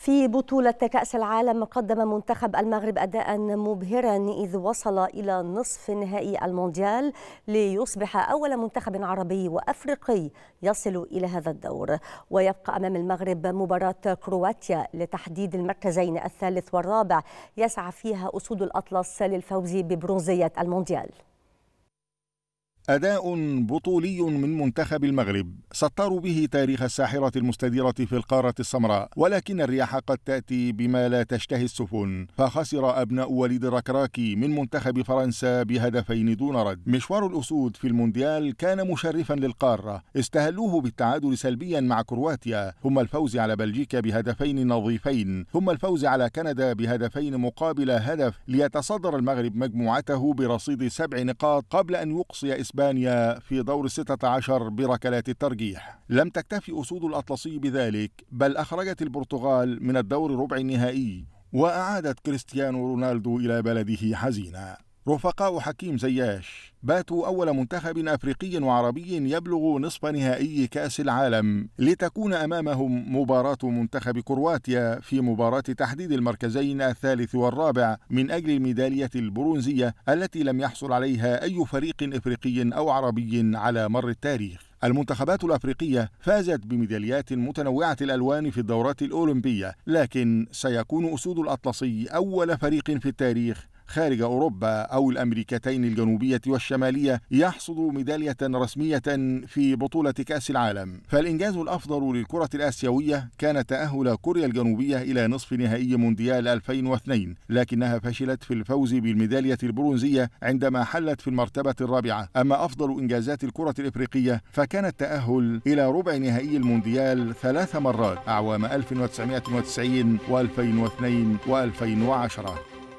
في بطولة كأس العالم قدم منتخب المغرب أداء مبهرا إذ وصل إلى نصف نهائي المونديال ليصبح أول منتخب عربي وأفريقي يصل إلى هذا الدور ويبقى أمام المغرب مباراة كرواتيا لتحديد المركزين الثالث والرابع يسعى فيها أسود الأطلس للفوز ببرونزية المونديال أداء بطولي من منتخب المغرب سطروا به تاريخ الساحرة المستديرة في القارة السمراء ولكن الرياح قد تأتي بما لا تشتهي السفن فخسر أبناء وليد الركراكي من منتخب فرنسا بهدفين دون رد مشوار الأسود في المونديال كان مشرفا للقارة استهلوه بالتعادل سلبيا مع كرواتيا ثم الفوز على بلجيكا بهدفين نظيفين ثم الفوز على كندا بهدفين مقابل هدف ليتصدر المغرب مجموعته برصيد سبع نقاط قبل أن يقصي إسبانيا إسبانيا في دور 16 بركلات الترجيح لم تكتفي أسود الأطلسي بذلك بل أخرجت البرتغال من الدور ربع النهائي وأعادت كريستيانو رونالدو إلى بلده حزينا رفقاء حكيم زياش باتوا أول منتخب أفريقي وعربي يبلغ نصف نهائي كأس العالم لتكون أمامهم مباراة منتخب كرواتيا في مباراة تحديد المركزين الثالث والرابع من أجل الميدالية البرونزية التي لم يحصل عليها أي فريق إفريقي أو عربي على مر التاريخ المنتخبات الأفريقية فازت بميداليات متنوعة الألوان في الدورات الأولمبية لكن سيكون أسود الأطلسي أول فريق في التاريخ خارج أوروبا أو الأمريكتين الجنوبية والشمالية يحصد ميدالية رسمية في بطولة كأس العالم فالإنجاز الأفضل للكرة الآسيوية كان تأهل كوريا الجنوبية إلى نصف نهائي مونديال 2002 لكنها فشلت في الفوز بالميدالية البرونزية عندما حلت في المرتبة الرابعة أما أفضل إنجازات الكرة الإفريقية فكان التأهل إلى ربع نهائي المونديال ثلاث مرات أعوام 1990 و2002 و2010